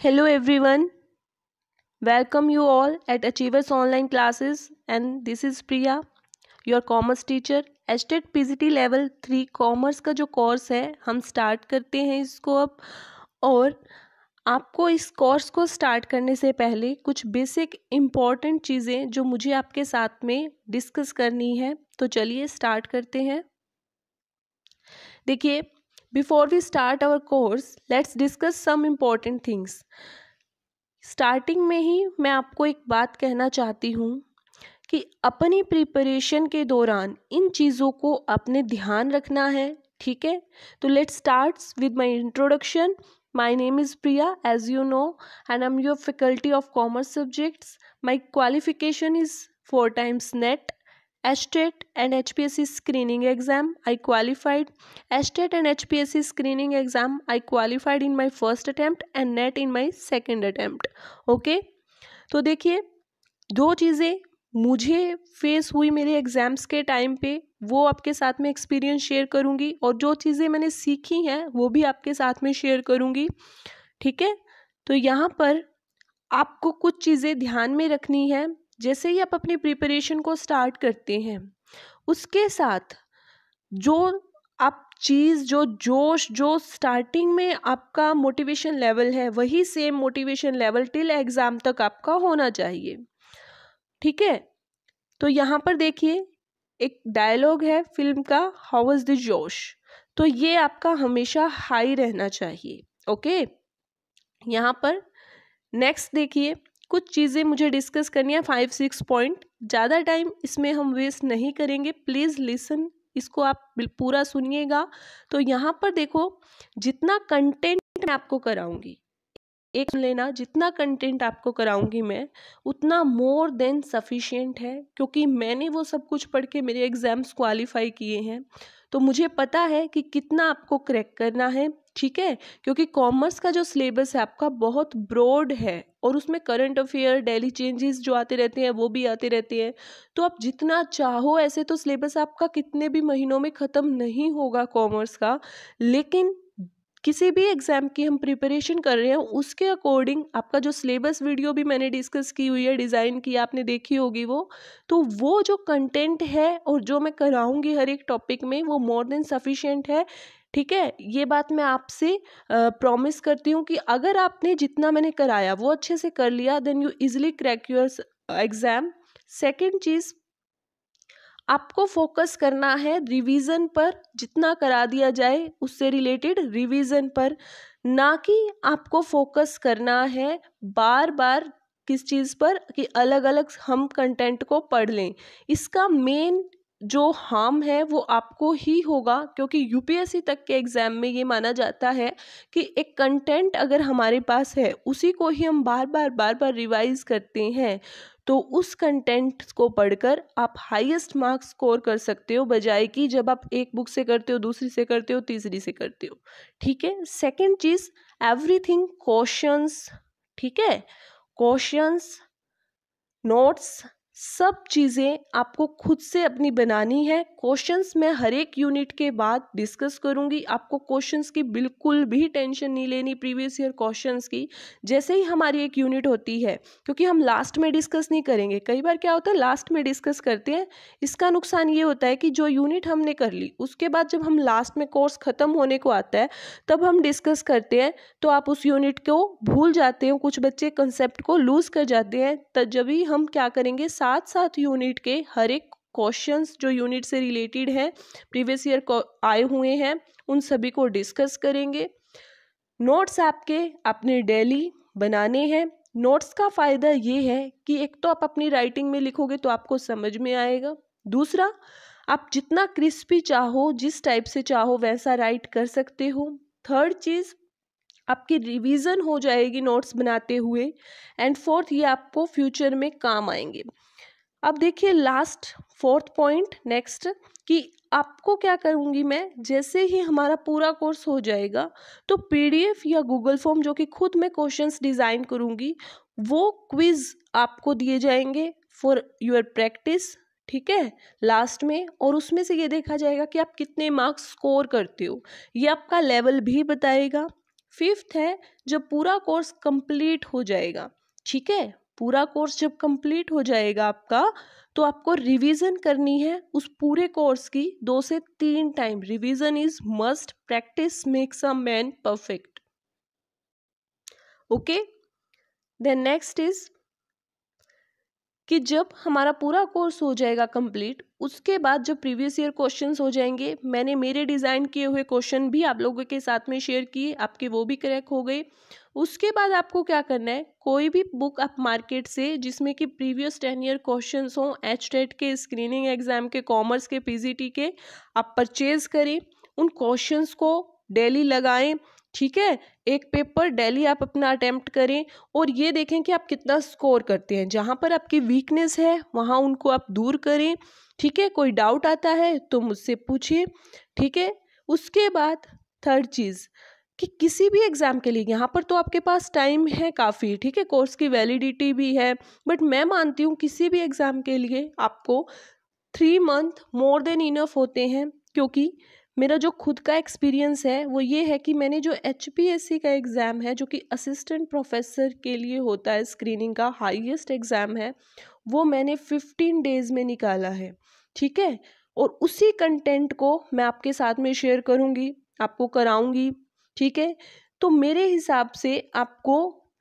Hello everyone. Welcome you all at Achievers Online Classes and this is Priya, your commerce teacher. Estate P level three commerce का जो course है हम start करते हैं इसको अब और आपको इस कोर्स को स्टार्ट करने से पहले कुछ बेसिक इम्पॉर्टेंट चीज़ें जो मुझे आपके साथ में डिस्कस करनी है तो चलिए स्टार्ट करते हैं देखिए before we start our course let's discuss some important things starting में ही मैं आपको एक बात कहना चाहती हूँ कि अपनी प्रिपरेशन के दौरान इन चीज़ों को अपने ध्यान रखना है ठीक है तो let's start with my introduction my name is Priya as you know and I am your faculty of commerce subjects my qualification is four times NET estate and H P S C screening exam I qualified estate and H P S C screening exam I qualified in my first attempt and NET in my second attempt okay तो देखिए दो चीज़ें मुझे face हुई मेरे exams के time पे वो आपके साथ में एक्सपीरियंस शेयर करूँगी और जो चीज़ें मैंने सीखी हैं वो भी आपके साथ में शेयर करूँगी ठीक है तो यहाँ पर आपको कुछ चीज़ें ध्यान में रखनी है जैसे ही आप अपनी प्रिपरेशन को स्टार्ट करते हैं उसके साथ जो आप चीज़ जो जोश जो स्टार्टिंग में आपका मोटिवेशन लेवल है वही same motivation level till exam तक आपका होना चाहिए ठीक है तो यहाँ पर देखिए एक डायलॉग है फिल्म का हाउ इज़ द जोश तो ये आपका हमेशा हाई रहना चाहिए ओके यहाँ पर नेक्स्ट देखिए कुछ चीज़ें मुझे डिस्कस करनी है फाइव सिक्स पॉइंट ज़्यादा टाइम इसमें हम वेस्ट नहीं करेंगे प्लीज़ लिसन इसको आप पूरा सुनिएगा तो यहाँ पर देखो जितना कंटेंट मैं आपको कराऊंगी एक सुन लेना जितना कंटेंट आपको कराऊंगी मैं उतना मोर देन सफिशिएंट है क्योंकि मैंने वो सब कुछ पढ़ के मेरे एग्ज़ाम्स क्वालिफाई किए हैं तो मुझे पता है कि कितना आपको क्रैक करना है ठीक है क्योंकि कॉमर्स का जो सिलेबस है आपका बहुत ब्रॉड है और उसमें करंट अफेयर डेली चेंजेस जो आते रहते हैं वो भी आते रहते हैं तो आप जितना चाहो ऐसे तो सिलेबस आपका कितने भी महीनों में ख़त्म नहीं होगा कॉमर्स का लेकिन किसी भी एग्ज़ाम की हम प्रिपरेशन कर रहे हैं उसके अकॉर्डिंग आपका जो सिलेबस वीडियो भी मैंने डिस्कस की हुई है डिज़ाइन की आपने देखी होगी वो तो वो जो कंटेंट है और जो मैं कराऊंगी हर एक टॉपिक में वो मोर देन सफिशियंट है ठीक है ये बात मैं आपसे प्रॉमिस करती हूँ कि अगर आपने जितना मैंने कराया वो अच्छे से कर लिया then you easily crack your exam second चीज़ आपको फोकस करना है रिवीजन पर जितना करा दिया जाए उससे रिलेटेड रिवीजन पर ना कि आपको फोकस करना है बार बार किस चीज़ पर कि अलग अलग हम कंटेंट को पढ़ लें इसका मेन जो हार्म है वो आपको ही होगा क्योंकि यूपीएससी तक के एग्ज़ाम में ये माना जाता है कि एक कंटेंट अगर हमारे पास है उसी को ही हम बार बार बार बार रिवाइज करते हैं तो उस कंटेंट को पढ़कर आप हाईएस्ट मार्क्स स्कोर कर सकते हो बजाय कि जब आप एक बुक से करते हो दूसरी से करते हो तीसरी से करते हो ठीक है सेकेंड चीज़ एवरीथिंग क्वेश्चंस ठीक है क्वेश्चंस नोट्स सब चीज़ें आपको खुद से अपनी बनानी है क्वेश्चंस मैं हर एक यूनिट के बाद डिस्कस करूंगी आपको क्वेश्चंस की बिल्कुल भी टेंशन नहीं लेनी प्रीवियस ईयर क्वेश्चंस की जैसे ही हमारी एक यूनिट होती है क्योंकि हम लास्ट में डिस्कस नहीं करेंगे कई बार क्या होता है लास्ट में डिस्कस करते हैं इसका नुकसान ये होता है कि जो यूनिट हमने कर ली उसके बाद जब हम लास्ट में कोर्स ख़त्म होने को आता है तब हम डिस्कस करते हैं तो आप उस यूनिट को भूल जाते हो कुछ बच्चे कंसेप्ट को लूज़ कर जाते हैं तब जब हम क्या करेंगे साथ साथ यूनिट के हर एक क्वेश्चंस जो यूनिट से रिलेटेड हैं प्रीवियस ईयर आए हुए हैं उन सभी को डिस्कस करेंगे नोट्स आपके अपने डेली बनाने हैं नोट्स का फ़ायदा ये है कि एक तो आप अपनी राइटिंग में लिखोगे तो आपको समझ में आएगा दूसरा आप जितना क्रिस्पी चाहो जिस टाइप से चाहो वैसा राइट कर सकते हो थर्ड चीज़ आपकी रिवीजन हो जाएगी नोट्स बनाते हुए एंड फोर्थ ये आपको फ्यूचर में काम आएंगे अब देखिए लास्ट फोर्थ पॉइंट नेक्स्ट कि आपको क्या करूँगी मैं जैसे ही हमारा पूरा कोर्स हो जाएगा तो पीडीएफ या गूगल फॉर्म जो कि खुद मैं क्वेश्चंस डिज़ाइन करूँगी वो क्विज़ आपको दिए जाएंगे फॉर योर प्रैक्टिस ठीक है लास्ट में और उसमें से ये देखा जाएगा कि आप कितने मार्क्स स्कोर करते हो ये आपका लेवल भी बताएगा फिफ्थ है जब पूरा कोर्स कंप्लीट हो जाएगा ठीक है पूरा कोर्स जब कंप्लीट हो जाएगा आपका तो आपको रिवीजन करनी है उस पूरे कोर्स की दो से तीन time revision is must practice makes a man perfect okay then next is कि जब हमारा पूरा कोर्स हो जाएगा कंप्लीट उसके बाद जब प्रीवियस ईयर क्वेश्चंस हो जाएंगे मैंने मेरे डिज़ाइन किए हुए क्वेश्चन भी आप लोगों के साथ में शेयर किए आपके वो भी क्रैक हो गए उसके बाद आपको क्या करना है कोई भी बुक आप मार्केट से जिसमें कि प्रीवियस टेन ईयर क्वेश्चन हों एच टेट के स्क्रीनिंग एग्जाम के कॉमर्स के पीजीटी के आप परचेज करें उन क्वेश्चंस को डेली लगाएं ठीक है एक पेपर डेली आप अपना अटैम्प्ट करें और ये देखें कि आप कितना स्कोर करते हैं जहाँ पर आपकी वीकनेस है वहाँ उनको आप दूर करें ठीक है कोई डाउट आता है तो मुझसे पूछिए ठीक है उसके बाद थर्ड चीज़ कि किसी भी एग्ज़ाम के लिए यहाँ पर तो आपके पास टाइम है काफ़ी ठीक है कोर्स की वैलिडिटी भी है बट मैं मानती हूँ किसी भी एग्ज़ाम के लिए आपको three month more than enough होते हैं क्योंकि मेरा जो खुद का एक्सपीरियंस है वो ये है कि मैंने जो एच का एग्ज़ाम है जो कि असिस्टेंट प्रोफेसर के लिए होता है स्क्रीनिंग का हाईएस्ट एग्ज़ाम है वो मैंने फिफ्टीन डेज़ में निकाला है ठीक है और उसी कंटेंट को मैं आपके साथ में शेयर करूँगी आपको कराऊँगी ठीक है तो मेरे हिसाब से आपको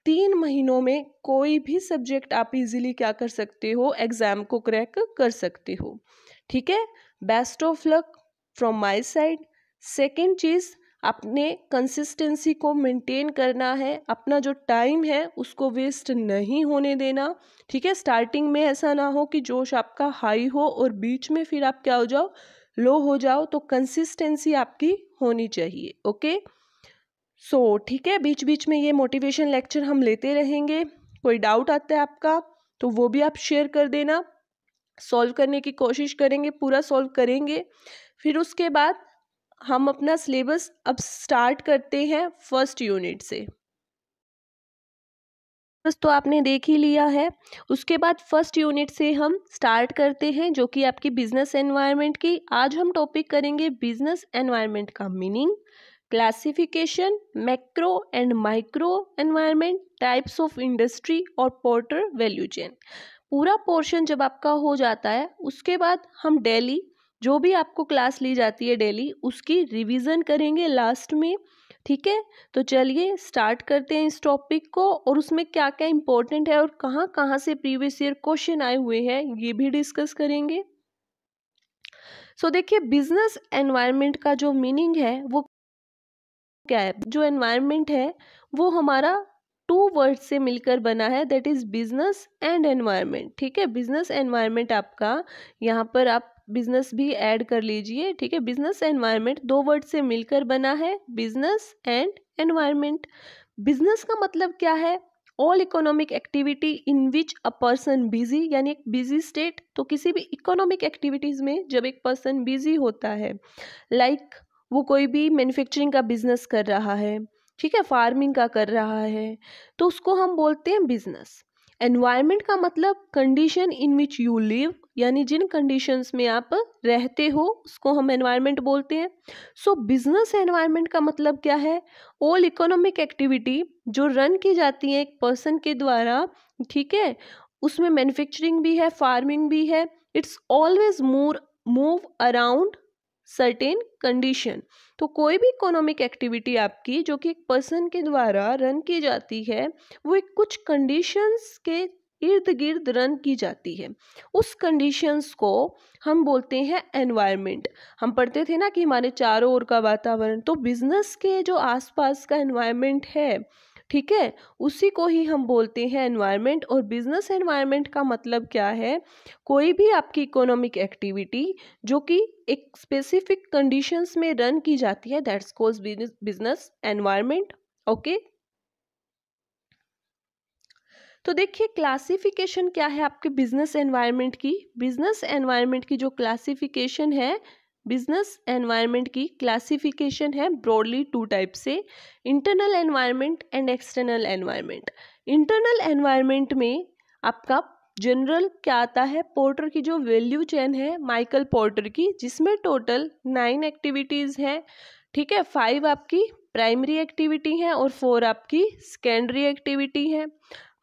तीन महीनों में कोई भी सब्जेक्ट आप इजीली क्या कर सकते हो एग्ज़ाम को क्रैक कर सकते हो ठीक है best of luck from my side second चीज़ अपने कंसिस्टेंसी को मेंटेन करना है अपना जो टाइम है उसको वेस्ट नहीं होने देना ठीक है स्टार्टिंग में ऐसा ना हो कि जोश आपका हाई हो और बीच में फिर आप क्या हो जाओ लो हो जाओ तो कंसिस्टेंसी आपकी होनी चाहिए ओके सो so, ठीक है बीच बीच में ये मोटिवेशन लेक्चर हम लेते रहेंगे कोई डाउट आता है आपका तो वो भी आप शेयर कर देना सॉल्व करने की कोशिश करेंगे पूरा सॉल्व करेंगे फिर उसके बाद हम अपना सिलेबस अब स्टार्ट करते हैं फर्स्ट यूनिट से बस तो आपने देख ही लिया है उसके बाद फर्स्ट यूनिट से हम स्टार्ट करते हैं जो कि आपकी बिजनेस एनवायरनमेंट की आज हम टॉपिक करेंगे बिजनेस एनवायरनमेंट का meaning classification macro and micro environment types of industry और पोर्टर वैल्यू चेन पूरा पोर्शन जब आपका हो जाता है उसके बाद हम डेली जो भी आपको क्लास ली जाती है डेली उसकी रिवीजन करेंगे लास्ट में ठीक है तो चलिए स्टार्ट करते हैं इस टॉपिक को और उसमें क्या क्या इंपॉर्टेंट है और कहाँ कहाँ से प्रीवियस ईयर क्वेश्चन आए हुए हैं ये भी डिस्कस करेंगे सो so, देखिए बिजनेस एनवायरमेंट का जो मीनिंग है वो क्या है जो एनवायरनमेंट है वो हमारा टू वर्ड से मिलकर बना है that is business and environment ठीक है बिजनेस एनवायरनमेंट आपका यहाँ पर आप बिजनेस भी ऐड कर लीजिए ठीक है बिजनेस एनवायरनमेंट दो वर्ड से मिलकर बना है बिजनेस एंड एनवायरनमेंट बिजनेस का मतलब क्या है all economic activity in which a person busy यानी एक बिजी स्टेट तो किसी भी इकोनॉमिक एक्टिविटीज़ में जब एक पर्सन बिजी होता है लाइक like, वो कोई भी मैन्युफैक्चरिंग का बिज़नेस कर रहा है ठीक है फार्मिंग का कर रहा है तो उसको हम बोलते हैं बिज़नेस एनवायरनमेंट का मतलब condition in which you live यानी जिन कंडीशंस में आप रहते हो उसको हम एनवायरनमेंट बोलते हैं सो बिजनेस एनवायरनमेंट का मतलब क्या है ऑल इकोनॉमिक एक्टिविटी जो रन की जाती है एक पर्सन के द्वारा ठीक है उसमें मैन्युफैक्चरिंग भी है फार्मिंग भी है it's always more move around certain condition तो कोई भी इकोनॉमिक एक्टिविटी आपकी जो कि एक पर्सन के द्वारा रन की जाती है वो एक कुछ कंडीशंस के इर्द गिर्द रन की जाती है उस कंडीशंस को हम बोलते हैं एनवायरनमेंट हम पढ़ते थे ना कि हमारे चारों ओर का वातावरण तो बिजनेस के जो आसपास का एनवायरनमेंट है ठीक है उसी को ही हम बोलते हैं एनवायरनमेंट और बिजनेस एनवायरनमेंट का मतलब क्या है कोई भी आपकी इकोनॉमिक एक्टिविटी जो कि एक स्पेसिफिक कंडीशंस में रन की जाती है that's calls business environment okay तो देखिए क्लासिफिकेशन क्या है आपके बिजनेस एनवायरनमेंट की बिजनेस एनवायरनमेंट की जो क्लासिफिकेशन है बिजनेस एनवायरनमेंट की क्लासिफिकेशन है ब्रॉडली टू टाइप से internal environment and external environment internal environment में आपका जनरल क्या आता है पोर्टर की जो वैल्यू चेन है माइकल पोर्टर की जिसमें टोटल नाइन एक्टिविटीज़ हैं ठीक है फाइव आपकी प्राइमरी एक्टिविटी है और फोर आपकी सेकेंडरी एक्टिविटी है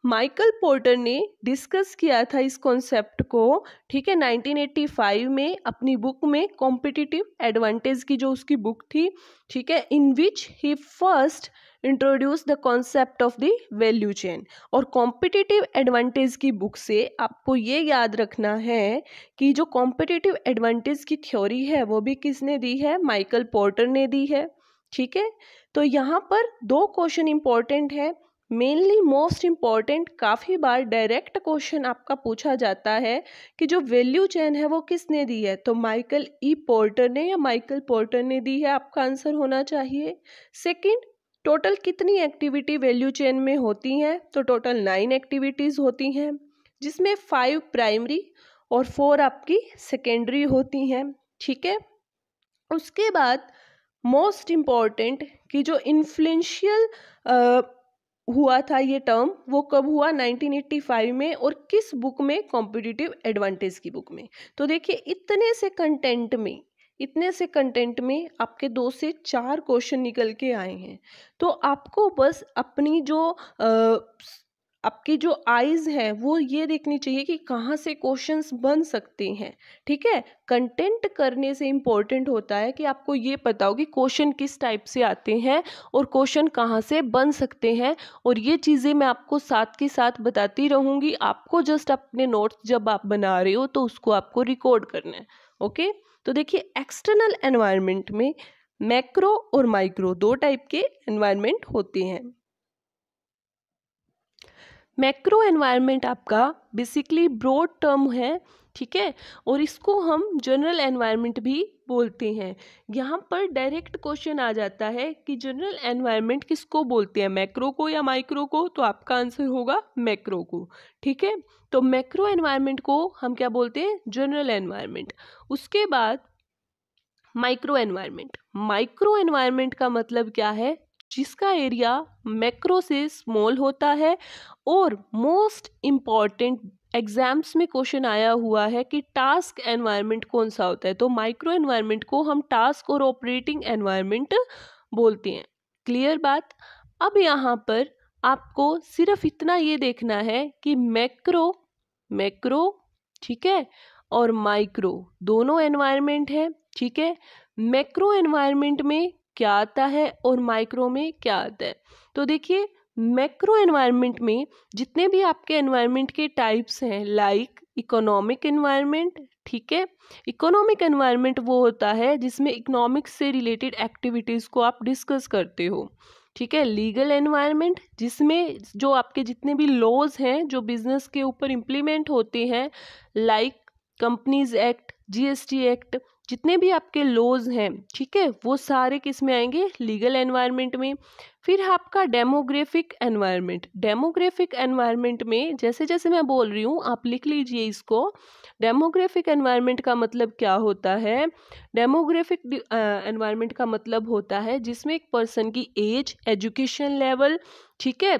माइकल पोर्टर ने डिस्कस किया था इस कॉन्सेप्ट को ठीक है 1985 में अपनी बुक में कॉम्पिटिटिव एडवांटेज की जो उसकी बुक थी ठीक है in which he first introduce the concept of the value chain और कॉम्पिटिटिव एडवांटेज की बुक से आपको ये याद रखना है कि जो कॉम्पिटिटिव एडवांटेज की थ्योरी है वो भी किसने दी है माइकल पोर्टर ने दी है ठीक है तो यहाँ पर दो क्वेश्चन इंपॉर्टेंट हैं मेनली मोस्ट इम्पॉर्टेंट काफ़ी बार डायरेक्ट क्वेश्चन आपका पूछा जाता है कि जो वैल्यू चेन है वो किसने दी है तो माइकल ई पोर्टर ने या माइकल पोर्टर ने दी है आपका आंसर होना चाहिए सेकंड टोटल कितनी एक्टिविटी वैल्यू चेन में होती हैं तो टोटल नाइन एक्टिविटीज़ होती हैं जिसमें फाइव प्राइमरी और फोर आपकी सेकेंडरी होती हैं ठीक है उसके बाद मोस्ट इम्पॉर्टेंट कि जो इन्फ्लुएंशियल हुआ था ये टर्म वो कब हुआ 1985 में और किस बुक में कॉम्पिटिटिव एडवांटेज की बुक में तो देखिए इतने से कंटेंट में इतने से कंटेंट में आपके दो से चार क्वेश्चन निकल के आए हैं तो आपको बस अपनी जो आ, आपकी जो आइज है वो ये देखनी चाहिए कि कहाँ से क्वेश्चंस बन सकते हैं ठीक है कंटेंट करने से इम्पोर्टेंट होता है कि आपको ये पता हो कि क्वेश्चन किस टाइप से आते हैं और क्वेश्चन कहाँ से बन सकते हैं और ये चीज़ें मैं आपको साथ के साथ बताती रहूँगी आपको जस्ट अपने नोट्स जब आप बना रहे हो तो उसको आपको रिकॉर्ड करना है ओके तो देखिए एक्सटर्नल एनवायरमेंट में मैक्रो और माइक्रो दो टाइप के एनवायरमेंट होते हैं मैक्रो एनवायरनमेंट आपका बेसिकली ब्रॉड टर्म है ठीक है और इसको हम जनरल एनवायरनमेंट भी बोलते हैं यहाँ पर डायरेक्ट क्वेश्चन आ जाता है कि जनरल एनवायरनमेंट किसको बोलते हैं मैक्रो को या माइक्रो को तो आपका आंसर होगा मैक्रो को ठीक है तो मैक्रो एनवायरनमेंट को हम क्या बोलते हैं जनरल एनवायरनमेंट उसके बाद माइक्रो एनवायरनमेंट माइक्रो एनवायरनमेंट का मतलब क्या है जिसका एरिया मैक्रो से स्मॉल होता है और मोस्ट इम्पॉर्टेंट एग्ज़ाम्स में क्वेश्चन आया हुआ है कि टास्क एनवायरनमेंट कौन सा होता है तो माइक्रो एनवायरनमेंट को हम टास्क और ऑपरेटिंग एनवायरनमेंट बोलते हैं क्लियर बात अब यहाँ पर आपको सिर्फ इतना ये देखना है कि मैक्रो मैक्रो ठीक है और माइक्रो दोनों एनवायरनमेंट है ठीक है मैक्रो एनवायरनमेंट में क्या आता है और माइक्रो में क्या आता है तो देखिए मैक्रो एनवायरनमेंट में जितने भी आपके एनवायरनमेंट के टाइप्स हैं लाइक इकोनॉमिक एनवायरनमेंट ठीक है इकोनॉमिक एनवायरनमेंट वो होता है जिसमें इकोनॉमिक्स से रिलेटेड एक्टिविटीज़ को आप डिस्कस करते हो ठीक है लीगल एनवायरनमेंट जिसमें जो आपके जितने भी लॉज हैं जो बिजनेस के ऊपर इम्प्लीमेंट होते हैं like companies act GST act जितने भी आपके लॉज हैं ठीक है वो सारे किस में आएंगे लीगल एनवायरनमेंट में फिर आपका डेमोग्राफिक एनवायरनमेंट डेमोग्राफिक एनवायरनमेंट में जैसे जैसे मैं बोल रही हूँ आप लिख लीजिए इसको डेमोग्राफिक एनवायरनमेंट का मतलब क्या होता है डेमोग्राफिक एनवायरनमेंट का मतलब होता है जिसमें एक पर्सन की एज एजुकेशन लेवल ठीक है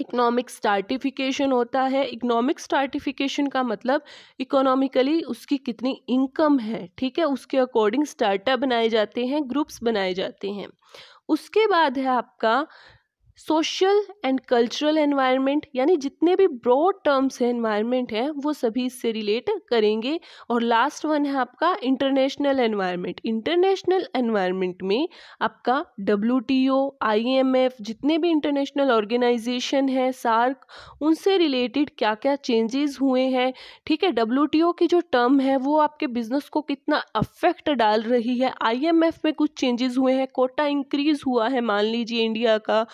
इकोनॉमिक स्टार्टिफिकेशन होता है इकोनॉमिक स्टार्टिफिकेशन का मतलब इकोनॉमिकली उसकी कितनी इनकम है ठीक है उसके अकॉर्डिंग स्टार्टअप बनाए जाते हैं ग्रुप्स बनाए जाते हैं उसके बाद है आपका सोशल एंड कल्चरल एनवायरनमेंट यानी जितने भी ब्रॉड टर्म्स हैं एनवायरनमेंट हैं वो सभी इससे रिलेट करेंगे और लास्ट वन है आपका इंटरनेशनल एनवायरनमेंट इंटरनेशनल एनवायरनमेंट में आपका W T O I M F जितने भी इंटरनेशनल ऑर्गेनाइजेशन है सार्क उनसे रिलेटेड क्या क्या चेंजेस हुए हैं ठीक है डब्ल्यू टी ओ की जो टर्म है वो आपके बिजनेस को कितना अफेक्ट डाल रही है आई एम एफ में कुछ चेंजेस हुए हैं कोटा इंक्रीज हुआ है मान लीजिए इंडिया का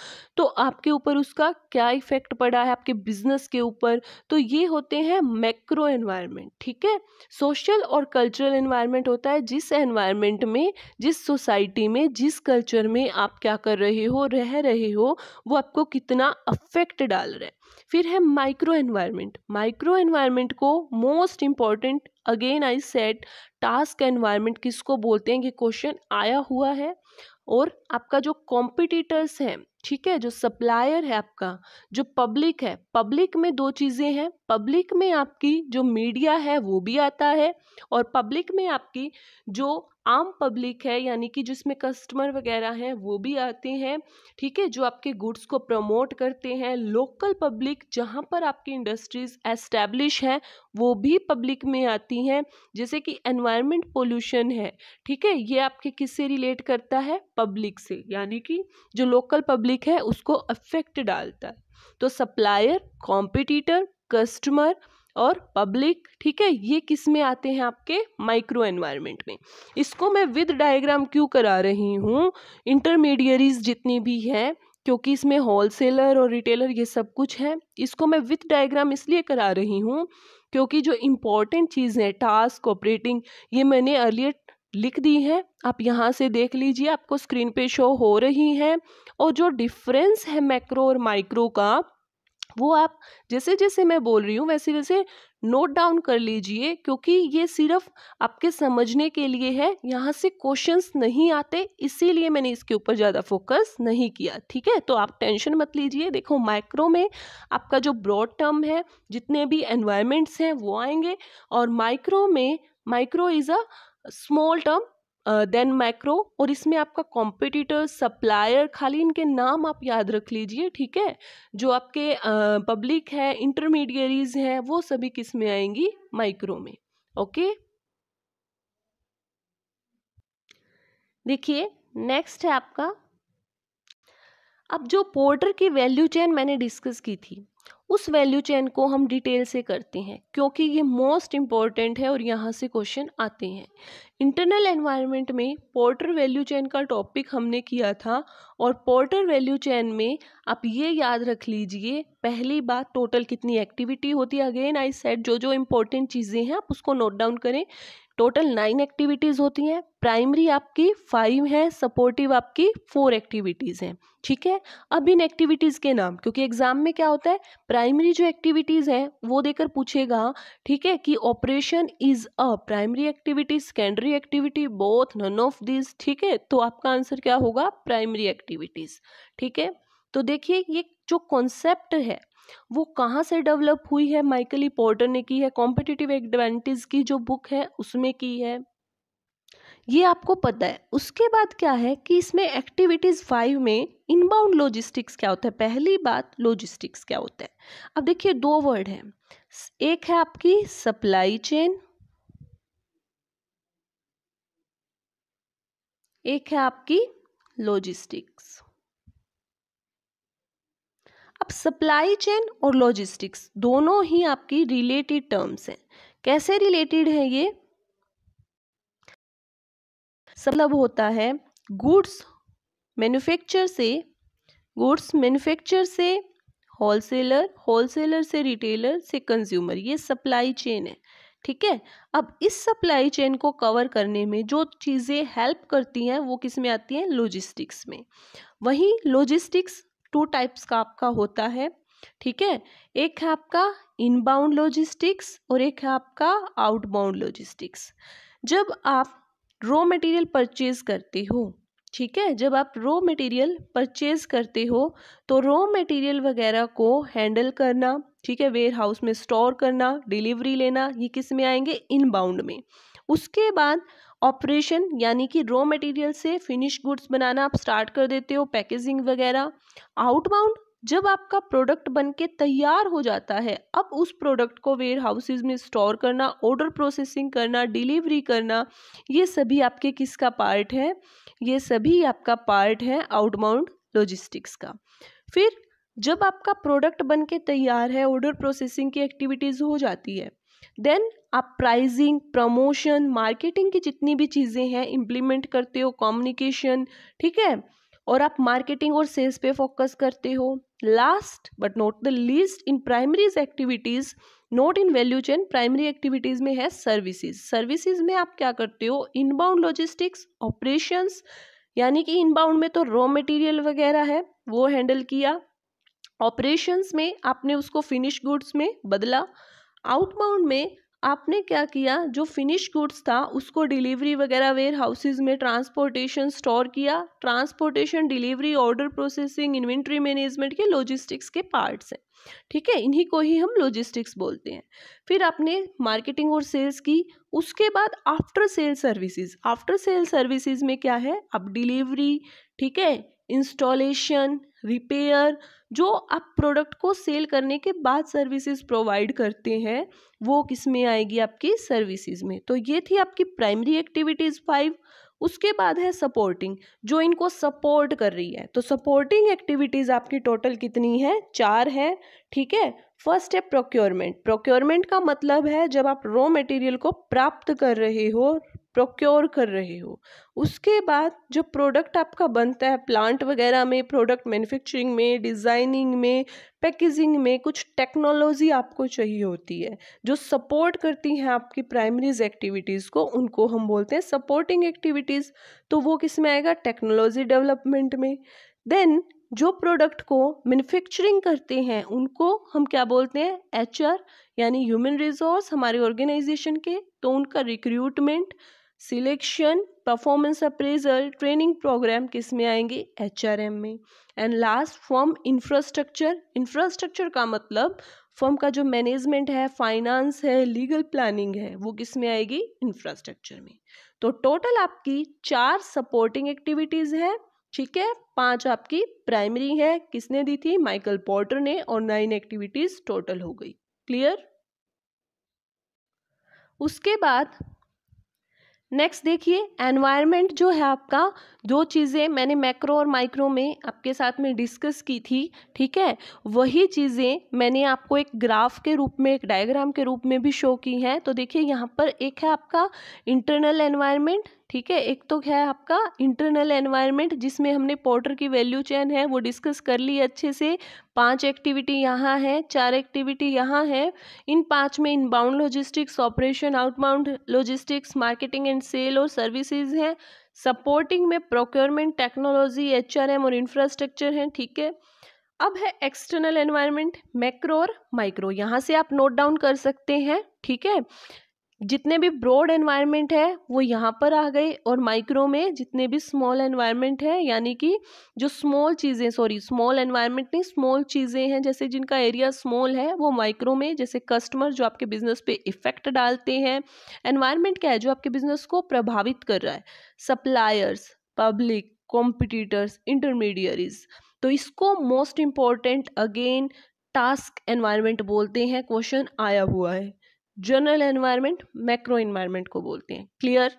तो आपके ऊपर उसका क्या इफेक्ट पड़ा है आपके बिजनेस के ऊपर तो ये होते हैं मैक्रो एनवायरनमेंट ठीक है सोशल और कल्चरल एनवायरनमेंट होता है जिस एनवायरनमेंट में जिस सोसाइटी में जिस कल्चर में आप क्या कर रहे हो रह रहे हो वो आपको कितना अफेक्ट डाल रहा है फिर है माइक्रो एनवायरनमेंट माइक्रो एनवायरनमेंट को most important again I said task environment किसको बोलते हैं कि क्वेश्चन आया हुआ है और आपका जो कॉम्पिटिटर्स हैं ठीक है जो सप्लायर है आपका जो पब्लिक है पब्लिक में दो चीज़ें हैं पब्लिक में आपकी जो मीडिया है वो भी आता है और पब्लिक में आपकी जो आम पब्लिक है यानी कि जिसमें कस्टमर वगैरह हैं वो भी आते हैं ठीक है जो आपके गुड्स को प्रमोट करते हैं लोकल पब्लिक जहाँ पर आपकी इंडस्ट्रीज एस्टेब्लिश हैं वो भी पब्लिक में आती हैं जैसे कि एनवायरनमेंट पोल्यूशन है ठीक है ये आपके किससे रिलेट करता है पब्लिक से यानी कि जो लोकल पब्लिक है उसको अफेक्ट डालता है तो सप्लायर कॉम्पिटिटर कस्टमर और पब्लिक ठीक है ये किस में आते हैं आपके माइक्रो एनवायरनमेंट में इसको मैं विद डायग्राम क्यों करा रही हूँ इंटरमीडियरीज जितनी भी हैं क्योंकि इसमें होलसेलर और रिटेलर ये सब कुछ है इसको मैं विथ डायग्राम इसलिए करा रही हूँ क्योंकि जो इम्पोर्टेंट चीज़ है टास्क ऑपरेटिंग ये मैंने अर्लियर लिख दी है आप यहाँ से देख लीजिए आपको स्क्रीन पे शो हो रही है और जो डिफरेंस है मैक्रो और माइक्रो का वो आप जैसे जैसे मैं बोल रही हूँ वैसे वैसे नोट डाउन कर लीजिए क्योंकि ये सिर्फ आपके समझने के लिए है यहाँ से क्वेश्चंस नहीं आते इसीलिए मैंने इसके ऊपर ज़्यादा फोकस नहीं किया ठीक है तो आप टेंशन मत लीजिए देखो माइक्रो में आपका जो ब्रॉड टर्म है जितने भी एनवायरमेंट्स हैं वो आएंगे और माइक्रो में micro is a small term than macro और इसमें आपका कॉम्पिटिटर सप्लायर खाली इनके नाम आप याद रख लीजिए ठीक है जो आपके पब्लिक है इंटरमीडियरीज हैं वो सभी किस में आएंगी माइक्रो में ओके देखिए नेक्स्ट है आपका अब जो पोर्टर की वैल्यू चेन मैंने डिस्कस की थी उस वैल्यू चेन को हम डिटेल से करते हैं क्योंकि ये मोस्ट इम्पॉर्टेंट है और यहाँ से क्वेश्चन आते हैं इंटरनल एनवायरनमेंट में पोर्टर वैल्यू चेन का टॉपिक हमने किया था और पोर्टर वैल्यू चैन में आप ये याद रख लीजिए पहली बात टोटल कितनी एक्टिविटी होती है अगेन आई सेट जो जो इम्पोर्टेंट चीज़ें हैं आप उसको नोट डाउन करें टोटल नाइन एक्टिविटीज़ होती हैं प्राइमरी आपकी फाइव है सपोर्टिव आपकी फोर एक्टिविटीज़ हैं ठीक है अब इन एक्टिविटीज़ के नाम क्योंकि एग्ज़ाम में क्या होता है प्राइमरी जो एक्टिविटीज़ हैं वो देकर पूछेगा ठीक है कि operation is a primary activity secondary activity both none of this ठीक है तो आपका आंसर क्या होगा प्राइमरी एक्टिविटीज़ ठीक है तो देखिए ये जो कॉन्सेप्ट है वो कहाँ से डेवलप हुई है माइकल ई पोर्टर ने की है कॉम्पिटिटिव एडवांटेज की जो बुक है उसमें की है ये आपको पता है उसके बाद क्या है कि इसमें एक्टिविटीज़ फाइव में इनबाउंड लॉजिस्टिक्स क्या होता है पहली बात लॉजिस्टिक्स क्या होता है अब देखिए दो वर्ड है एक है आपकी सप्लाई चेन एक है आपकी लॉजिस्टिक्स अब सप्लाई चेन और लॉजिस्टिक्स दोनों ही आपकी रिलेटेड टर्म्स हैं कैसे रिलेटेड है ये मतलब होता है गुड्स मैन्युफैक्चर से गुड्स मैन्युफैक्चर से होलसेलर होलसेलर से रिटेलर से कंज्यूमर ये सप्लाई चेन है ठीक है अब इस सप्लाई चेन को कवर करने में जो चीज़ें हेल्प करती हैं वो किस में आती हैं लॉजिस्टिक्स में वहीं लॉजिस्टिक्स टू टाइप्स का आपका होता है ठीक है एक है आपका इनबाउंड लॉजिस्टिक्स और एक है आपका आउटबाउंड लॉजिस्टिक्स जब आप रॉ मटेरियल परचेज करते हो ठीक है जब आप रॉ मटेरियल परचेज करते हो तो रॉ मटेरियल वगैरह को हैंडल करना ठीक है वेयर हाउस में स्टोर करना डिलीवरी लेना ये किस में आएंगे इनबाउंड में उसके बाद ऑपरेशन यानी कि रॉ मटेरियल से फिनिश गुड्स बनाना आप स्टार्ट कर देते हो पैकेजिंग वगैरह आउटबाउंड जब आपका प्रोडक्ट बनके तैयार हो जाता है अब उस प्रोडक्ट को वेयर हाउसेज में स्टोर करना ऑर्डर प्रोसेसिंग करना डिलीवरी करना ये सभी आपके किसका पार्ट है ये सभी आपका पार्ट है आउटबाउंड लॉजिस्टिक्स का फिर जब आपका प्रोडक्ट बनके तैयार है ऑर्डर प्रोसेसिंग की एक्टिविटीज़ हो जाती है देन आप प्राइजिंग प्रमोशन मार्केटिंग की जितनी भी चीज़ें हैं इम्प्लीमेंट करते हो कम्युनिकेशन ठीक है और आप मार्केटिंग और सेल्स पे फोकस करते हो last but not the least in primaries activities not in value chain primary activities में है सर्विसेज सर्विसेज में आप क्या करते हो इनबाउंड लॉजिस्टिक्स ऑपरेशंस यानी कि इनबाउंड में तो रॉ मटेरियल वगैरह है वो हैंडल किया ऑपरेशंस में आपने उसको फिनिश गुड्स में बदला आउटबाउंड में आपने क्या किया जो फिनिश गुड्स था उसको डिलीवरी वगैरह वेयर हाउसेज में ट्रांसपोर्टेशन स्टोर किया transportation delivery order processing inventory management के लॉजिस्टिक्स के पार्ट्स हैं ठीक है इन्हीं को ही हम लॉजिस्टिक्स बोलते हैं फिर आपने मार्केटिंग और सेल्स की उसके बाद after sale services after sale services में क्या है आप डिलीवरी ठीक है इंस्टॉलेशन रिपेयर जो आप प्रोडक्ट को सेल करने के बाद सर्विसेज प्रोवाइड करते हैं वो किस में आएगी आपकी सर्विसेज में तो ये थी आपकी प्राइमरी एक्टिविटीज़ फाइव उसके बाद है सपोर्टिंग जो इनको सपोर्ट कर रही है तो सपोर्टिंग एक्टिविटीज़ आपकी टोटल कितनी है चार है ठीक है फर्स्ट है प्रोक्योरमेंट प्रोक्योरमेंट का मतलब है जब आप रॉ मटेरियल को प्राप्त कर रहे हो प्रोक्योर कर रहे हो उसके बाद जो प्रोडक्ट आपका बनता है प्लांट वगैरह में प्रोडक्ट मैन्युफैक्चरिंग में डिज़ाइनिंग में पैकेजिंग में कुछ टेक्नोलॉजी आपको चाहिए होती है जो सपोर्ट करती हैं आपकी प्राइमरीज एक्टिविटीज़ को उनको हम बोलते हैं सपोर्टिंग एक्टिविटीज़ तो वो किस में आएगा टेक्नोलॉजी डेवलपमेंट में देन जो प्रोडक्ट को मैन्युफैक्चरिंग करते हैं उनको हम क्या बोलते हैं एचआर यानी ह्यूमन रिसोर्स हमारे ऑर्गेनाइजेशन के तो उनका recruitment selection performance appraisal training program किस में आएंगे एच में and last form infrastructure infrastructure का मतलब फॉर्म का जो मैनेजमेंट है फाइनेंस है लीगल प्लानिंग है वो किस में आएगी इंफ्रास्ट्रक्चर में तो टोटल आपकी चार सपोर्टिंग एक्टिविटीज़ है ठीक है पांच आपकी प्राइमरी है किसने दी थी माइकल पॉटर ने और नाइन एक्टिविटीज़ टोटल हो गई क्लियर उसके बाद नेक्स्ट देखिए एनवायरनमेंट जो है आपका जो चीज़ें मैंने मैक्रो और माइक्रो में आपके साथ में डिस्कस की थी ठीक है वही चीज़ें मैंने आपको एक ग्राफ के रूप में एक डायग्राम के रूप में भी शो की हैं तो देखिए यहाँ पर एक है आपका इंटरनल एनवायरनमेंट ठीक है एक तो है आपका इंटरनल एनवायरनमेंट जिसमें हमने पोर्टर की वैल्यू चैन है वो डिस्कस कर ली अच्छे से पांच एक्टिविटी यहाँ है चार एक्टिविटी यहाँ है इन पांच में inbound logistics operation outbound logistics marketing and sale और सर्विसेज हैं सपोर्टिंग में प्रोक्योरमेंट टेक्नोलॉजी एच और इंफ्रास्ट्रक्चर हैं ठीक है अब है एक्सटर्नल एनवायरनमेंट मैक्रो और माइक्रो यहाँ से आप नोट डाउन कर सकते हैं ठीक है जितने भी ब्रॉड एनवायरनमेंट है वो यहाँ पर आ गए और माइक्रो में जितने भी स्मॉल एनवायरनमेंट है यानी कि जो स्मॉल चीज़ें सॉरी स्मॉल एनवायरनमेंट नहीं स्मॉल चीज़ें हैं जैसे जिनका एरिया स्मॉल है वो माइक्रो में जैसे कस्टमर जो आपके बिजनेस पे इफेक्ट डालते हैं एनवायरनमेंट क्या है जो आपके बिजनेस को प्रभावित कर रहा है सप्लायर्स पब्लिक कॉम्पिटिटर्स इंटरमीडियरीज तो इसको most important again task environment बोलते हैं क्वेश्चन आया हुआ है जनरल एनवायरनमेंट मैक्रो एनवायरनमेंट को बोलते हैं क्लियर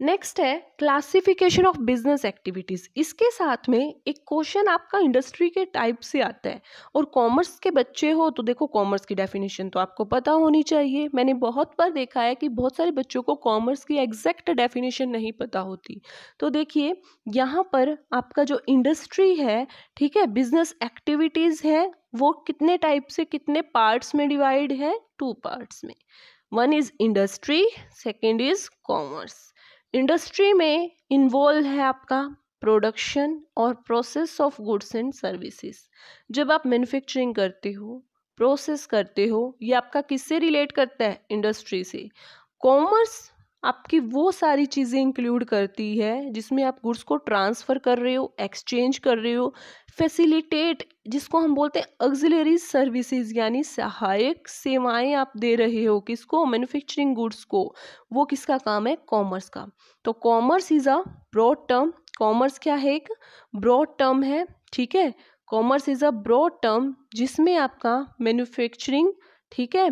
नेक्स्ट है क्लासिफिकेशन ऑफ बिजनेस एक्टिविटीज़ इसके साथ में एक क्वेश्चन आपका इंडस्ट्री के टाइप से आता है और कॉमर्स के बच्चे हो तो देखो कॉमर्स की डेफिनेशन तो आपको पता होनी चाहिए मैंने बहुत बार देखा है कि बहुत सारे बच्चों को कॉमर्स की एग्जैक्ट डेफिनेशन नहीं पता होती तो देखिए यहाँ पर आपका जो इंडस्ट्री है ठीक है बिजनेस एक्टिविटीज़ है वो कितने टाइप से कितने पार्ट्स में डिवाइड है टू पार्ट्स में one is industry second is commerce industry में इन्वॉल्व है आपका प्रोडक्शन और process of goods and services जब आप मैन्युफैक्चरिंग करते हो प्रोसेस करते हो ये आपका किससे रिलेट करता है इंडस्ट्री से कॉमर्स आपकी वो सारी चीज़ें इंक्लूड करती है जिसमें आप गुड्स को ट्रांसफ़र कर रहे हो एक्सचेंज कर रहे हो फैसिलिटेट जिसको हम बोलते हैं अग्जिलरी सर्विसेज यानी सहायक सेवाएं आप दे रहे हो किसको मैन्युफैक्चरिंग गुड्स को वो किसका काम है कॉमर्स का तो commerce is a broad term commerce क्या है एक ब्रॉड टर्म है ठीक है commerce is a broad term जिसमें आपका मैन्युफैक्चरिंग ठीक है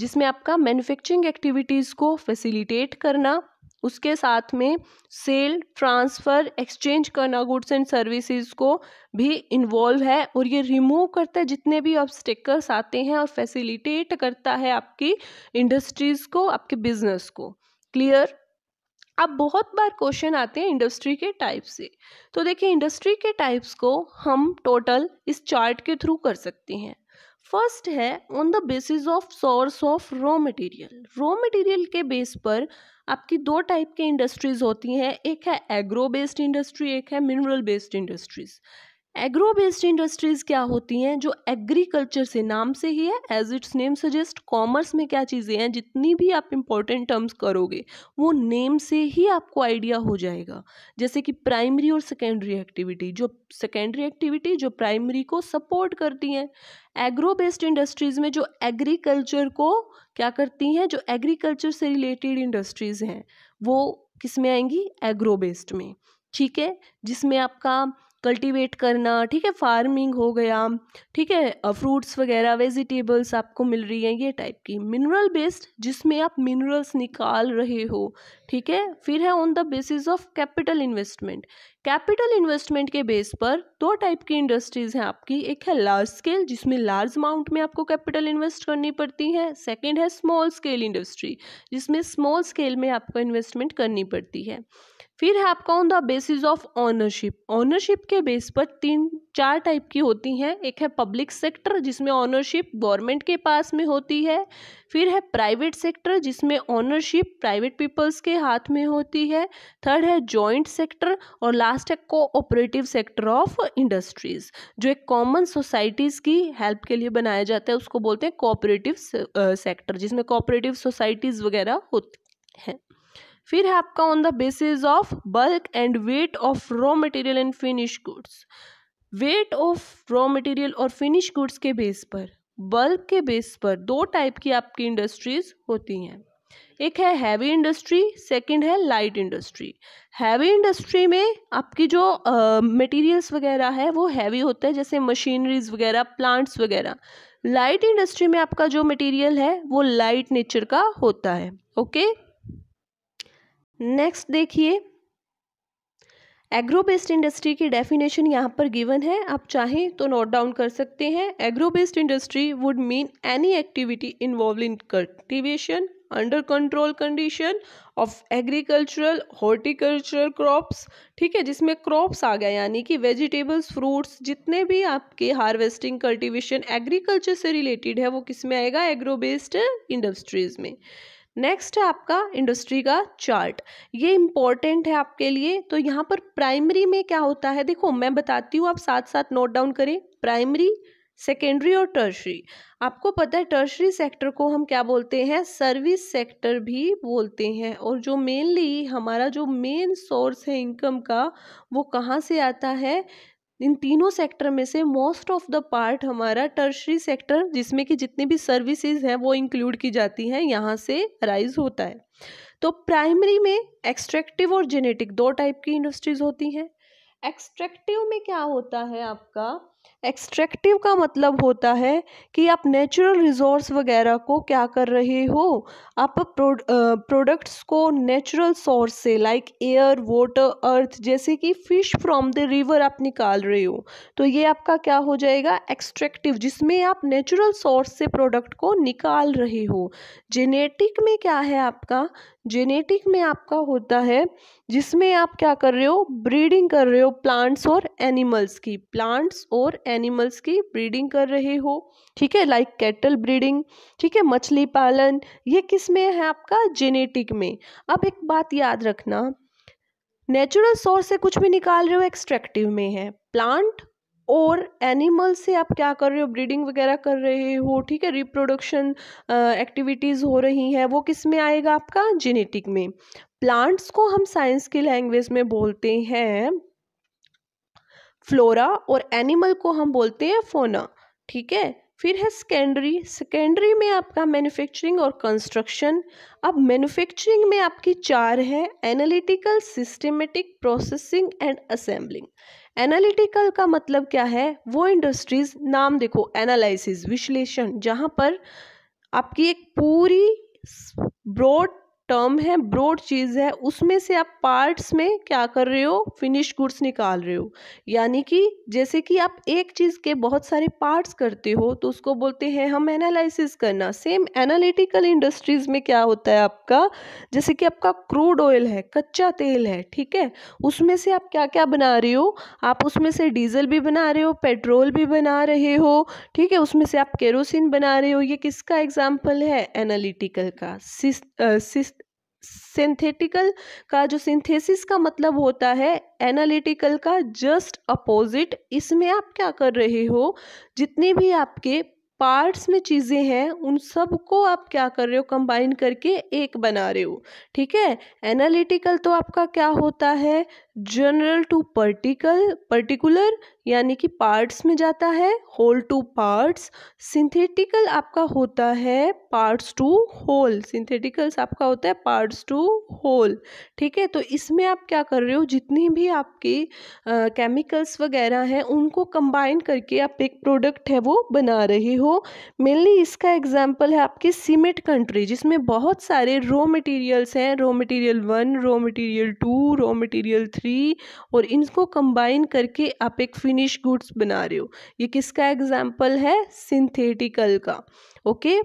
जिसमें आपका मैन्युफैक्चरिंग एक्टिविटीज़ को फैसिलिटेट करना उसके साथ में सेल ट्रांसफ़र एक्सचेंज करना गुड्स एंड सर्विसेज को भी इन्वॉल्व है और ये रिमूव करता है जितने भी ऑब्स्टेकल्स आते हैं और फैसिलिटेट करता है आपकी इंडस्ट्रीज़ को आपके बिजनेस को क्लियर अब बहुत बार क्वेश्चन आते हैं इंडस्ट्री के टाइप से तो देखिए इंडस्ट्री के टाइप्स को हम टोटल इस चार्ट के थ्रू कर सकते हैं फर्स्ट है on the basis of source of raw material raw material के बेस पर आपकी दो टाइप के इंडस्ट्रीज़ होती हैं एक है एग्रो बेस्ड इंडस्ट्री एक है mineral based industries agro based industries क्या होती हैं जो एग्रीकल्चर से नाम से ही है as its name suggest commerce में क्या चीज़ें हैं जितनी भी आप इम्पोर्टेंट टर्म्स करोगे वो नेम से ही आपको आइडिया हो जाएगा जैसे कि प्राइमरी और सेकेंडरी एक्टिविटी जो सेकेंडरी एक्टिविटी जो प्राइमरी को सपोर्ट करती हैं एग्रो बेस्ड इंडस्ट्रीज़ में जो एग्रीकल्चर को क्या करती हैं जो एग्रीकल्चर से रिलेटेड इंडस्ट्रीज़ हैं वो किस में आएंगी एग्रो बेस्ड में ठीक है जिसमें आपका कल्टीवेट करना ठीक है फार्मिंग हो गया ठीक है फ्रूट्स वगैरह वेजिटेबल्स आपको मिल रही हैं ये टाइप की मिनरल बेस्ड जिसमें आप मिनरल्स निकाल रहे हो ठीक है फिर है on the basis of capital investment capital investment के बेस पर दो टाइप की इंडस्ट्रीज़ हैं आपकी एक है लार्ज स्केल जिसमें लार्ज अमाउंट में आपको कैपिटल इन्वेस्ट करनी पड़ती है सेकंड है स्मॉल स्केल इंडस्ट्री जिसमें स्मॉल स्केल में आपको इन्वेस्टमेंट करनी पड़ती है फिर है आपका on the basis of ownership ownership के बेस पर तीन चार टाइप की होती हैं एक है पब्लिक सेक्टर जिसमें ऑनरशिप गवर्नमेंट के पास में होती है फिर है प्राइवेट सेक्टर जिसमें ऑनरशिप प्राइवेट पीपल्स के हाथ में होती है थर्ड है जॉइंट सेक्टर और लास्ट है कोऑपरेटिव सेक्टर ऑफ इंडस्ट्रीज जो एक कॉमन सोसाइटीज़ की हेल्प के लिए बनाया जाता है उसको बोलते हैं कोऑपरेटिव सेक्टर जिसमें कोऑपरेटिव सोसाइटीज़ वगैरह होती हैं फिर है आपका on the basis of bulk and weight of raw material and finish goods weight of raw material और फिनिश गुड्स के बेस पर बल्क के बेस पर दो टाइप की आपकी इंडस्ट्रीज होती हैं एक है हैवी इंडस्ट्री सेकंड है लाइट इंडस्ट्री हैवी इंडस्ट्री में आपकी जो मटेरियल्स uh, वगैरह है वो हैवी होता है जैसे मशीनरीज वगैरह प्लांट्स वगैरह लाइट इंडस्ट्री में आपका जो मटेरियल है वो लाइट नेचर का होता है ओके नेक्स्ट देखिए एग्रो बेस्ड इंडस्ट्री की डेफिनेशन यहाँ पर गिवन है आप चाहें तो नोट डाउन कर सकते हैं agro based industry would mean any activity involve in cultivation under control condition of agricultural horticultural crops ठीक है जिसमें क्रॉप्स आ गया यानी कि वेजिटेबल्स फ्रूट्स जितने भी आपके हार्वेस्टिंग कल्टिवेशन एग्रीकल्चर से रिलेटेड है वो किस में आएगा एग्रो बेस्ड इंडस्ट्रीज़ में नेक्स्ट है आपका इंडस्ट्री का चार्ट ये इंपॉर्टेंट है आपके लिए तो यहाँ पर प्राइमरी में क्या होता है देखो मैं बताती हूँ आप साथ साथ नोट डाउन करें प्राइमरी सेकेंडरी और टर्शरी आपको पता है टर्शरी सेक्टर को हम क्या बोलते हैं सर्विस सेक्टर भी बोलते हैं और जो मेनली हमारा जो मेन सोर्स है इनकम का वो कहाँ से आता है इन तीनों सेक्टर में से मोस्ट ऑफ द पार्ट हमारा टर्शरी सेक्टर जिसमें कि जितनी भी सर्विसेज हैं वो इंक्लूड की जाती हैं यहाँ से राइज होता है तो प्राइमरी में एक्सट्रैक्टिव और जेनेटिक दो टाइप की इंडस्ट्रीज होती हैं एक्सट्रैक्टिव में क्या होता है आपका एक्सट्रैक्टिव का मतलब होता है कि आप नेचुरल रिसोर्स वगैरह को क्या कर रहे हो आप प्रोडक्ट्स को नेचुरल सोर्स से लाइक एयर वाटर अर्थ जैसे कि फ़िश फ्रॉम द रिवर आप निकाल रहे हो तो ये आपका क्या हो जाएगा एक्सट्रैक्टिव जिसमें आप नेचुरल सोर्स से प्रोडक्ट को निकाल रहे हो जेनेटिक में क्या है आपका जेनेटिक में आपका होता है जिसमें आप क्या कर रहे हो ब्रीडिंग कर रहे हो प्लांट्स और एनिमल्स की प्लांट्स और एनिमल्स की ब्रीडिंग कर रहे हो ठीक है लाइक कैटल ब्रीडिंग ठीक है मछली पालन ये किस में है आपका जेनेटिक में अब एक बात याद रखना नेचुरल सोर्स से कुछ भी निकाल रहे हो एक्सट्रैक्टिव में है प्लांट और एनिमल से आप क्या कर रहे हो ब्रीडिंग वगैरह कर रहे हो ठीक है रिप्रोडक्शन एक्टिविटीज़ हो रही हैं वो किस में आएगा आपका जेनेटिक में प्लांट्स को हम साइंस की लैंग्वेज में बोलते हैं फ्लोरा और एनिमल को हम बोलते हैं फोना ठीक है फिर है सेकेंडरी सेकेंडरी में आपका मैन्युफैक्चरिंग और कंस्ट्रक्शन अब मैन्युफैक्चरिंग में आपकी चार है analytical systematic processing and assembling analytical का मतलब क्या है वो इंडस्ट्रीज नाम देखो एनालिसिस विश्लेषण जहाँ पर आपकी एक पूरी ब्रॉड टर्म है ब्रॉड चीज़ है उसमें से आप पार्ट्स में क्या कर रहे हो फिनिश गुड्स निकाल रहे हो यानी कि जैसे कि आप एक चीज़ के बहुत सारे पार्ट्स करते हो तो उसको बोलते हैं हम एनालिसिस करना सेम एनालिटिकल इंडस्ट्रीज़ में क्या होता है आपका जैसे कि आपका क्रूड ऑयल है कच्चा तेल है ठीक है उसमें से आप क्या क्या बना रहे हो आप उसमें से डीजल भी बना रहे हो पेट्रोल भी बना रहे हो ठीक है उसमें से आप केरोसिन बना रहे हो ये किसका एग्जाम्पल है एनालिटिकल का सिस्ट सिंथेटिकल का जो सिंथेसिस का मतलब होता है एनालिटिकल का जस्ट अपोजिट इसमें आप क्या कर रहे हो जितने भी आपके पार्ट्स में चीज़ें हैं उन सब को आप क्या कर रहे हो कंबाइन करके एक बना रहे हो ठीक है एनालिटिकल तो आपका क्या होता है जनरल टू पर्टिकल पर्टिकुलर यानी कि पार्ट्स में जाता है होल टू पार्ट्स सिंथेटिकल आपका होता है पार्ट्स टू होल सिंथेटिकल्स आपका होता है पार्ट्स टू होल ठीक है तो इसमें आप क्या कर रहे हो जितनी भी आपकी केमिकल्स वगैरह हैं उनको कंबाइन करके आप एक प्रोडक्ट है वो बना रहे हो मेनली इसका एग्जाम्पल है आपकी सीमेंट कंट्री जिसमें बहुत सारे रॉ मटेरियल्स हैं raw material one raw material two raw material three three और इनको कंबाइन करके आप एक फिनिश गुड्स बना रहे हो ये किसका एग्जाम्पल है सिंथेटिकल का ओके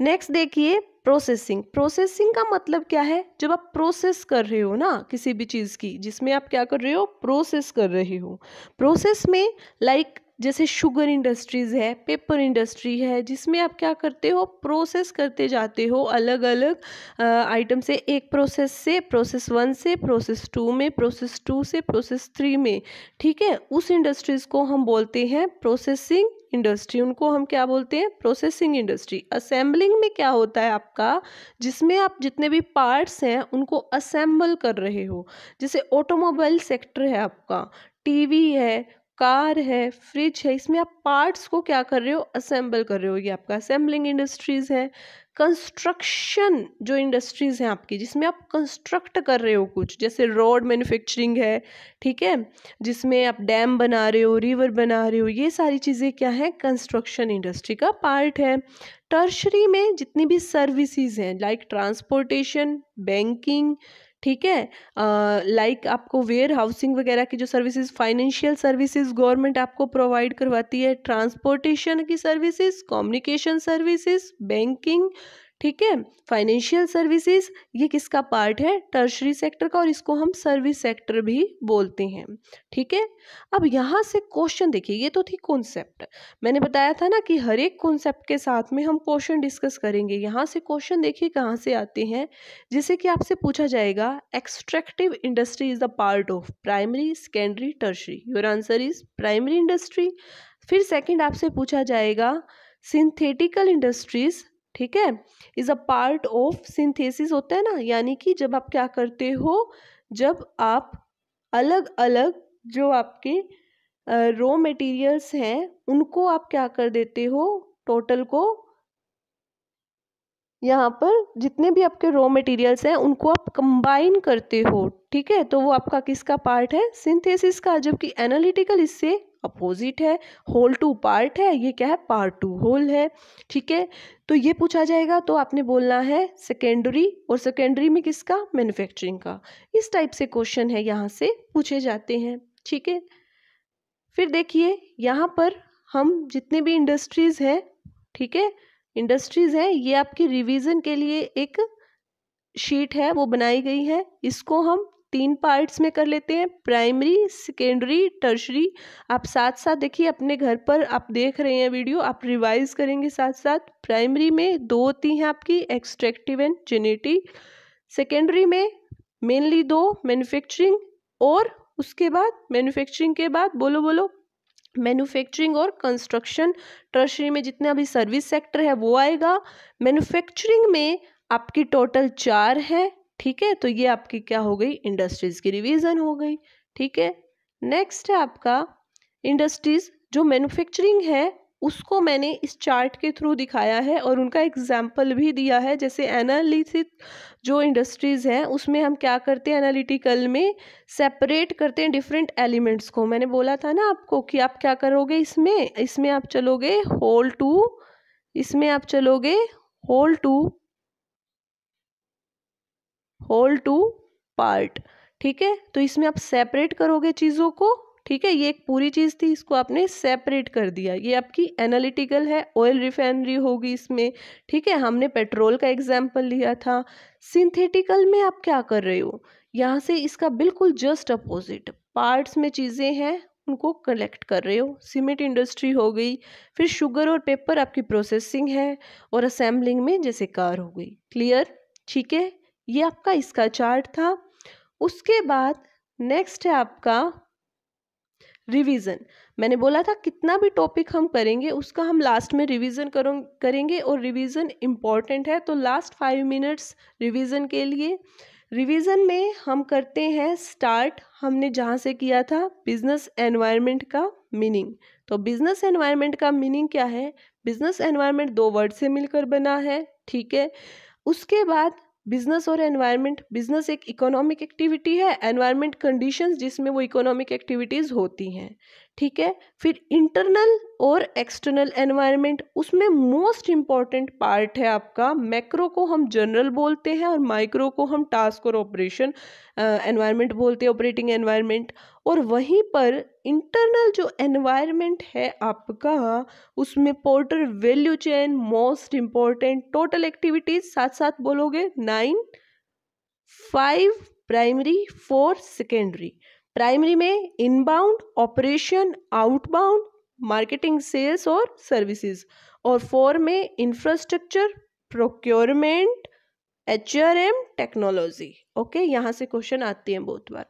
नेक्स्ट देखिए प्रोसेसिंग प्रोसेसिंग का मतलब क्या है जब आप प्रोसेस कर रहे हो ना किसी भी चीज़ की जिसमें आप क्या कर रहे हो प्रोसेस कर रहे हो प्रोसेस में लाइक like, जैसे शुगर इंडस्ट्रीज़ है पेपर इंडस्ट्री है जिसमें आप क्या करते हो प्रोसेस करते जाते हो अलग अलग आइटम से एक प्रोसेस से प्रोसेस वन से प्रोसेस टू में प्रोसेस टू से प्रोसेस थ्री में ठीक है उस इंडस्ट्रीज़ को हम बोलते हैं प्रोसेसिंग इंडस्ट्री उनको हम क्या बोलते हैं प्रोसेसिंग इंडस्ट्री असेंबलिंग में क्या होता है आपका जिसमें आप जितने भी पार्ट्स हैं उनको असेंबल कर रहे हो जैसे ऑटोमोबाइल सेक्टर है आपका टीवी है कार है फ्रिज है इसमें आप पार्ट्स को क्या कर रहे हो असेंबल कर रहे हो ये आपका असेंबलिंग इंडस्ट्रीज़ है कंस्ट्रक्शन जो इंडस्ट्रीज़ हैं आपकी जिसमें आप कंस्ट्रक्ट कर रहे हो कुछ जैसे रोड मैन्युफैक्चरिंग है ठीक है जिसमें आप डैम बना रहे हो रिवर बना रहे हो ये सारी चीज़ें क्या है कंस्ट्रक्शन इंडस्ट्री का पार्ट है टर्शरी में जितनी भी सर्विसेज हैं लाइक ट्रांसपोर्टेशन बैंकिंग ठीक है लाइक आपको वेयर हाउसिंग वगैरह की जो सर्विसेज फाइनेंशियल सर्विसेज गवर्नमेंट आपको प्रोवाइड करवाती है ट्रांसपोर्टेशन की सर्विसेज कम्युनिकेशन सर्विसेज बैंकिंग ठीक है फाइनेंशियल सर्विसेज ये किसका पार्ट है टर्शरी सेक्टर का और इसको हम सर्विस सेक्टर भी बोलते हैं ठीक है अब यहाँ से क्वेश्चन देखिए ये तो थी कॉन्सेप्ट मैंने बताया था ना कि हर एक कॉन्सेप्ट के साथ में हम क्वेश्चन डिस्कस करेंगे यहाँ से क्वेश्चन देखिए कहाँ से आते हैं जैसे कि आपसे पूछा जाएगा extractive industry is the part of primary secondary tertiary your answer is primary industry फिर सेकेंड आपसे पूछा जाएगा सिंथेटिकल इंडस्ट्रीज़ ठीक है is a part of synthesis होता है ना यानी कि जब आप क्या करते हो जब आप अलग अलग जो आपके रॉ मटेरियल्स हैं उनको आप क्या कर देते हो टोटल को यहाँ पर जितने भी आपके रॉ मटेरियल्स हैं उनको आप कंबाइन करते हो ठीक है तो वो आपका किसका पार्ट है सिंथेसिस का जबकि एनालिटिकल इससे अपोजिट है होल टू पार्ट है ये क्या है पार्ट टू होल है ठीक है तो ये पूछा जाएगा तो आपने बोलना है सेकेंडरी और सेकेंडरी में किसका मैन्युफैक्चरिंग का इस टाइप से क्वेश्चन है यहाँ से पूछे जाते हैं ठीक है फिर देखिए यहाँ पर हम जितने भी इंडस्ट्रीज़ हैं ठीक है इंडस्ट्रीज़ हैं ये आपकी रिविजन के लिए एक शीट है वो बनाई गई है इसको हम तीन पार्ट्स में कर लेते हैं प्राइमरी सेकेंडरी टर्शरी आप साथ साथ देखिए अपने घर पर आप देख रहे हैं वीडियो आप रिवाइज करेंगे साथ साथ प्राइमरी में दो होती हैं आपकी एक्सट्रैक्टिव एंड जेनेटिक सेकेंडरी में मेनली दो मैन्युफैक्चरिंग और उसके बाद मैन्युफैक्चरिंग के बाद बोलो बोलो मैन्युफैक्चरिंग और कंस्ट्रक्शन टर्शरी में जितना अभी सर्विस सेक्टर है वो आएगा मैन्युफैक्चरिंग में आपकी टोटल चार है ठीक है तो ये आपकी क्या हो गई इंडस्ट्रीज़ की रिवीजन हो गई ठीक है नेक्स्ट है आपका इंडस्ट्रीज़ जो मैन्युफैक्चरिंग है उसको मैंने इस चार्ट के थ्रू दिखाया है और उनका एग्जाम्पल भी दिया है जैसे एनालिसिस जो इंडस्ट्रीज़ हैं उसमें हम क्या करते हैं एनालिटिकल में सेपरेट करते हैं डिफरेंट एलिमेंट्स को मैंने बोला था ना आपको कि आप क्या करोगे इसमें इसमें आप चलोगे होल टू इसमें आप चलोगे whole to whole to part ठीक है तो इसमें आप सेपरेट करोगे चीज़ों को ठीक है ये एक पूरी चीज़ थी इसको आपने सेपरेट कर दिया ये आपकी एनालिटिकल है ऑयल रिफाइनरी होगी इसमें ठीक है हमने पेट्रोल का एग्जाम्पल लिया था सिंथेटिकल में आप क्या कर रहे हो यहाँ से इसका बिल्कुल जस्ट अपोजिट पार्ट्स में चीज़ें हैं उनको कलेक्ट कर रहे हो सीमेंट इंडस्ट्री हो गई फिर शुगर और पेपर आपकी प्रोसेसिंग है और असेंबलिंग में जैसे कार हो गई क्लियर ठीक है ये आपका इसका चार्ट था उसके बाद नेक्स्ट है आपका रिवीजन मैंने बोला था कितना भी टॉपिक हम करेंगे उसका हम लास्ट में रिवीजन करो करेंगे और रिवीजन इम्पॉर्टेंट है तो लास्ट फाइव मिनट्स रिवीजन के लिए रिवीजन में हम करते हैं स्टार्ट हमने जहाँ से किया था बिजनेस एनवायरनमेंट का मीनिंग तो बिजनेस एनवायरनमेंट का मीनिंग क्या है बिजनेस एनवायरनमेंट दो वर्ड से मिलकर बना है ठीक है उसके बाद बिजनेस और एनवायरनमेंट बिजनेस एक इकोनॉमिक एक्टिविटी है एनवायरनमेंट कंडीशंस जिसमें वो इकोनॉमिक एक्टिविटीज़ होती हैं ठीक है फिर इंटरनल और एक्सटर्नल एनवायरनमेंट उसमें मोस्ट इम्पॉर्टेंट पार्ट है आपका मैक्रो को हम जनरल बोलते हैं और माइक्रो को हम टास्क और ऑपरेशन एनवायरनमेंट बोलते हैं ऑपरेटिंग एनवायरनमेंट और वहीं पर इंटरनल जो एनवायरनमेंट है आपका उसमें Porter value chain most important total activities साथ साथ बोलोगे nine five primary four secondary primary में inbound operation outbound marketing sales और सर्विसेज और फोर में infrastructure procurement H R M technology okay यहाँ से क्वेश्चन आते हैं बहुत बार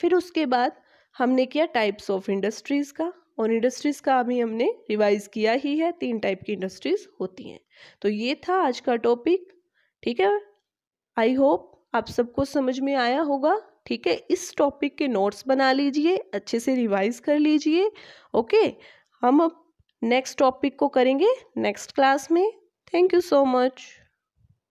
फिर उसके बाद हमने किया टाइप्स ऑफ इंडस्ट्रीज़ का और इंडस्ट्रीज़ का अभी हमने रिवाइज किया ही है तीन टाइप की इंडस्ट्रीज़ होती हैं तो ये था आज का टॉपिक ठीक है आई होप आप सबको समझ में आया होगा ठीक है इस टॉपिक के नोट्स बना लीजिए अच्छे से रिवाइज कर लीजिए ओके हम अब नेक्स्ट टॉपिक को करेंगे नेक्स्ट क्लास में थैंक यू सो मच